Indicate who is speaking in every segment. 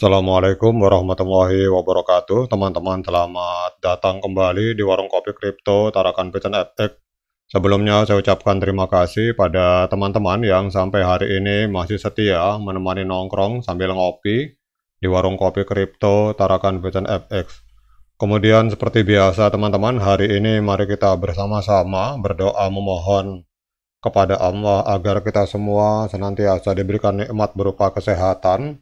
Speaker 1: Assalamualaikum warahmatullahi wabarakatuh Teman-teman selamat datang kembali di Warung Kopi Kripto Tarakan Pecen FX Sebelumnya saya ucapkan terima kasih pada teman-teman yang sampai hari ini masih setia menemani nongkrong sambil ngopi di Warung Kopi Kripto Tarakan Pigeon FX. Kemudian seperti biasa teman-teman hari ini mari kita bersama-sama berdoa memohon kepada Allah agar kita semua senantiasa diberikan nikmat berupa kesehatan,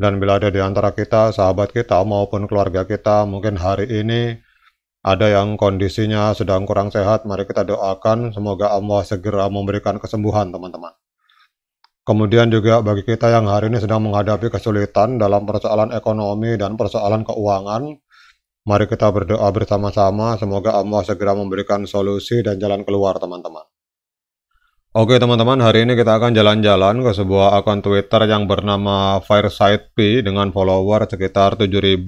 Speaker 1: dan bila ada di antara kita, sahabat kita maupun keluarga kita, mungkin hari ini ada yang kondisinya sedang kurang sehat, mari kita doakan semoga Allah segera memberikan kesembuhan teman-teman. Kemudian juga bagi kita yang hari ini sedang menghadapi kesulitan dalam persoalan ekonomi dan persoalan keuangan, mari kita berdoa bersama-sama semoga Allah segera memberikan solusi dan jalan keluar teman-teman. Oke teman-teman, hari ini kita akan jalan-jalan ke sebuah akun Twitter yang bernama Fireside P dengan follower sekitar 7.348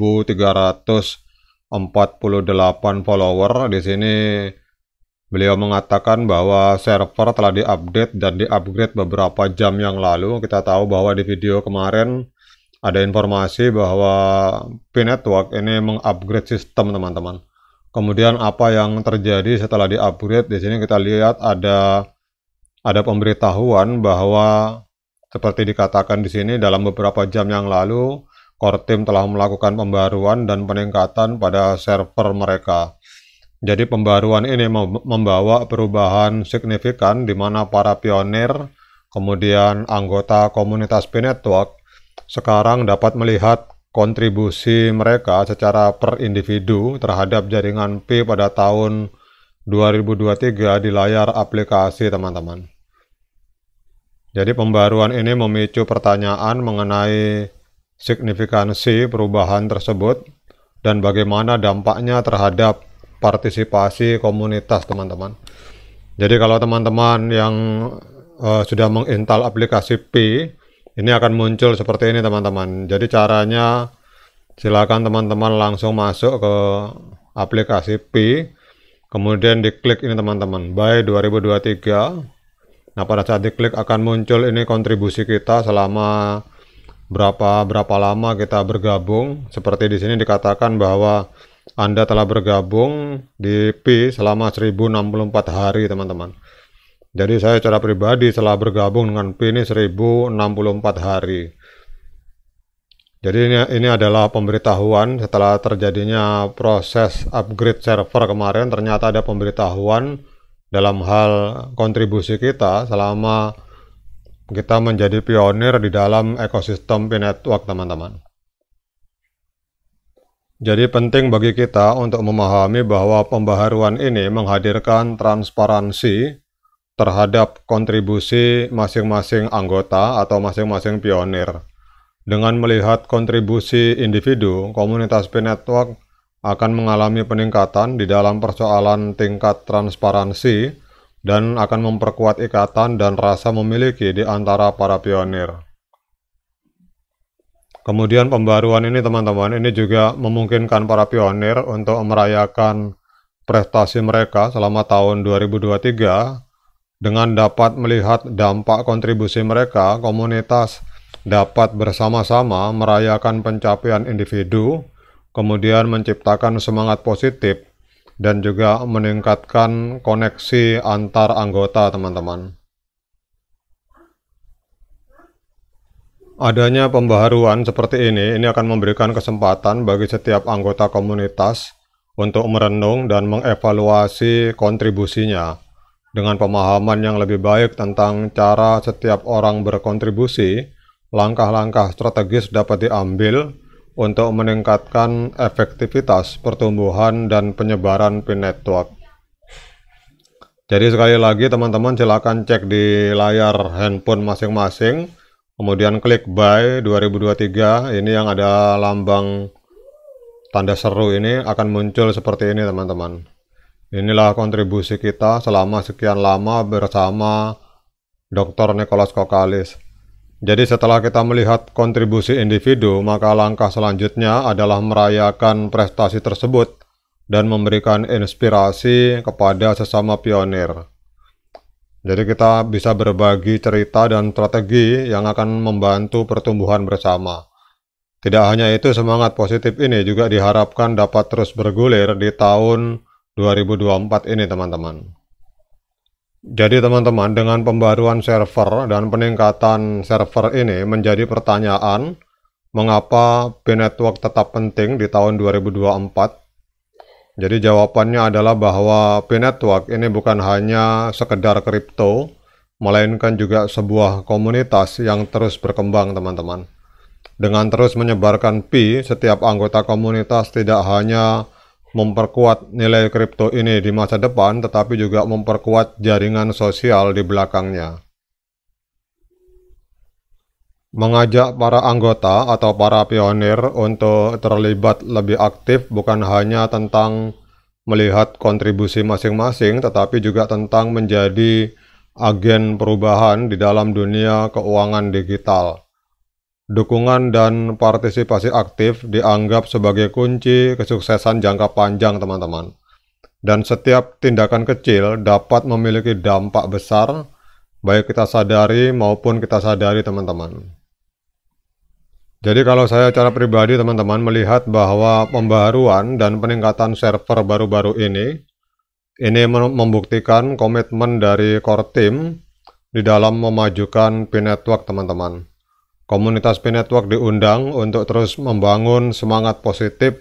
Speaker 1: follower. Di sini beliau mengatakan bahwa server telah diupdate dan diupgrade beberapa jam yang lalu. Kita tahu bahwa di video kemarin ada informasi bahwa P Network ini mengupgrade sistem teman-teman. Kemudian apa yang terjadi setelah diupgrade? Di sini kita lihat ada ada pemberitahuan bahwa seperti dikatakan di sini dalam beberapa jam yang lalu Kortim telah melakukan pembaruan dan peningkatan pada server mereka. Jadi pembaruan ini membawa perubahan signifikan di mana para pionir, kemudian anggota komunitas P-Network, sekarang dapat melihat kontribusi mereka secara per individu terhadap jaringan P pada tahun 2023 di layar aplikasi teman-teman. Jadi pembaruan ini memicu pertanyaan mengenai signifikansi perubahan tersebut dan bagaimana dampaknya terhadap partisipasi komunitas teman-teman. Jadi kalau teman-teman yang uh, sudah menginstal aplikasi P, ini akan muncul seperti ini teman-teman. Jadi caranya silakan teman-teman langsung masuk ke aplikasi P, kemudian diklik ini teman-teman, by 2023. Nah, pada saat diklik akan muncul ini kontribusi kita selama berapa berapa lama kita bergabung. Seperti di sini dikatakan bahwa Anda telah bergabung di P selama 1064 hari, teman-teman. Jadi saya secara pribadi setelah bergabung dengan P ini 1064 hari. Jadi ini, ini adalah pemberitahuan setelah terjadinya proses upgrade server kemarin ternyata ada pemberitahuan dalam hal kontribusi kita selama kita menjadi pionir di dalam ekosistem P-Network, teman-teman. Jadi penting bagi kita untuk memahami bahwa pembaharuan ini menghadirkan transparansi terhadap kontribusi masing-masing anggota atau masing-masing pionir. Dengan melihat kontribusi individu, komunitas P-Network akan mengalami peningkatan di dalam persoalan tingkat transparansi dan akan memperkuat ikatan dan rasa memiliki di antara para pionir. Kemudian pembaruan ini teman-teman, ini juga memungkinkan para pionir untuk merayakan prestasi mereka selama tahun 2023 dengan dapat melihat dampak kontribusi mereka, komunitas dapat bersama-sama merayakan pencapaian individu kemudian menciptakan semangat positif, dan juga meningkatkan koneksi antar anggota teman-teman. Adanya pembaharuan seperti ini, ini akan memberikan kesempatan bagi setiap anggota komunitas untuk merenung dan mengevaluasi kontribusinya dengan pemahaman yang lebih baik tentang cara setiap orang berkontribusi, langkah-langkah strategis dapat diambil untuk meningkatkan efektivitas pertumbuhan dan penyebaran pin network. Jadi sekali lagi teman-teman silakan cek di layar handphone masing-masing, kemudian klik buy 2023, ini yang ada lambang tanda seru ini akan muncul seperti ini teman-teman. Inilah kontribusi kita selama sekian lama bersama Dr. Nicholas Kokalis. Jadi setelah kita melihat kontribusi individu, maka langkah selanjutnya adalah merayakan prestasi tersebut dan memberikan inspirasi kepada sesama pionir. Jadi kita bisa berbagi cerita dan strategi yang akan membantu pertumbuhan bersama. Tidak hanya itu, semangat positif ini juga diharapkan dapat terus bergulir di tahun 2024 ini, teman-teman. Jadi teman-teman, dengan pembaruan server dan peningkatan server ini menjadi pertanyaan mengapa B-Network tetap penting di tahun 2024? Jadi jawabannya adalah bahwa B-Network ini bukan hanya sekedar kripto, melainkan juga sebuah komunitas yang terus berkembang teman-teman. Dengan terus menyebarkan P, setiap anggota komunitas tidak hanya memperkuat nilai kripto ini di masa depan tetapi juga memperkuat jaringan sosial di belakangnya. Mengajak para anggota atau para pionir untuk terlibat lebih aktif bukan hanya tentang melihat kontribusi masing-masing tetapi juga tentang menjadi agen perubahan di dalam dunia keuangan digital. Dukungan dan partisipasi aktif dianggap sebagai kunci kesuksesan jangka panjang, teman-teman. Dan setiap tindakan kecil dapat memiliki dampak besar, baik kita sadari maupun kita sadari, teman-teman. Jadi kalau saya cara pribadi, teman-teman, melihat bahwa pembaruan dan peningkatan server baru-baru ini, ini membuktikan komitmen dari core team di dalam memajukan P-Network, teman-teman komunitas P Network diundang untuk terus membangun semangat positif,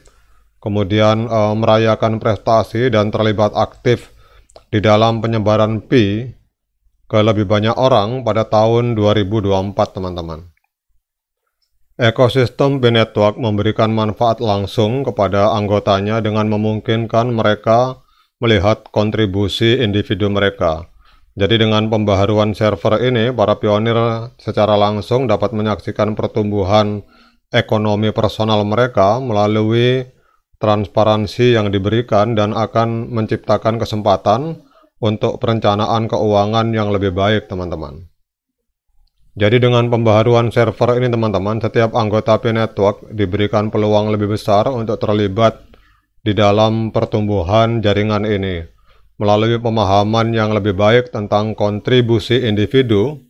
Speaker 1: kemudian e, merayakan prestasi dan terlibat aktif di dalam penyebaran P ke lebih banyak orang pada tahun 2024, teman-teman. Ekosistem B Network memberikan manfaat langsung kepada anggotanya dengan memungkinkan mereka melihat kontribusi individu mereka jadi dengan pembaharuan server ini, para pionir secara langsung dapat menyaksikan pertumbuhan ekonomi personal mereka melalui transparansi yang diberikan dan akan menciptakan kesempatan untuk perencanaan keuangan yang lebih baik, teman-teman. Jadi dengan pembaharuan server ini, teman-teman, setiap anggota P Network diberikan peluang lebih besar untuk terlibat di dalam pertumbuhan jaringan ini Melalui pemahaman yang lebih baik tentang kontribusi individu,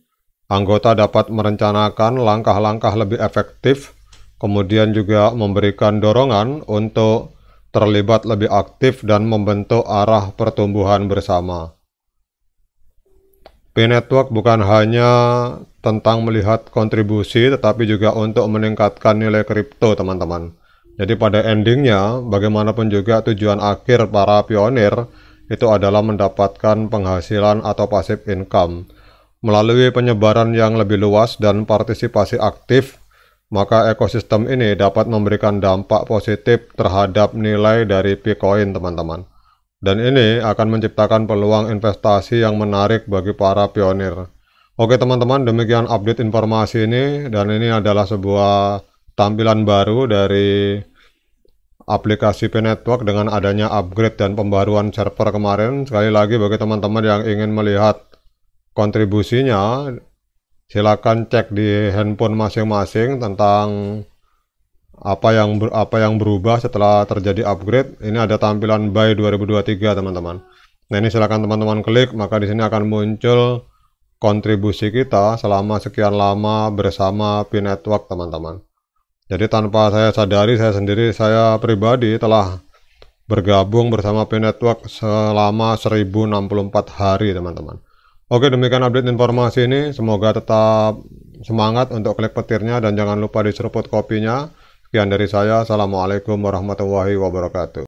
Speaker 1: anggota dapat merencanakan langkah-langkah lebih efektif, kemudian juga memberikan dorongan untuk terlibat lebih aktif dan membentuk arah pertumbuhan bersama. P-Network bukan hanya tentang melihat kontribusi, tetapi juga untuk meningkatkan nilai kripto, teman-teman. Jadi pada endingnya, bagaimanapun juga tujuan akhir para pionir itu adalah mendapatkan penghasilan atau pasif income. Melalui penyebaran yang lebih luas dan partisipasi aktif, maka ekosistem ini dapat memberikan dampak positif terhadap nilai dari Bitcoin, teman-teman. Dan ini akan menciptakan peluang investasi yang menarik bagi para pionir. Oke teman-teman, demikian update informasi ini dan ini adalah sebuah tampilan baru dari aplikasi P-Network dengan adanya upgrade dan pembaruan server kemarin. Sekali lagi bagi teman-teman yang ingin melihat kontribusinya, silakan cek di handphone masing-masing tentang apa yang ber, apa yang berubah setelah terjadi upgrade. Ini ada tampilan by 2023, teman-teman. Nah, ini silakan teman-teman klik, maka di sini akan muncul kontribusi kita selama sekian lama bersama P-Network, teman-teman. Jadi tanpa saya sadari saya sendiri saya pribadi telah bergabung bersama P Network selama 1064 hari teman-teman. Oke demikian update informasi ini semoga tetap semangat untuk klik petirnya dan jangan lupa diseruput kopinya. Sekian dari saya. Assalamualaikum warahmatullahi wabarakatuh.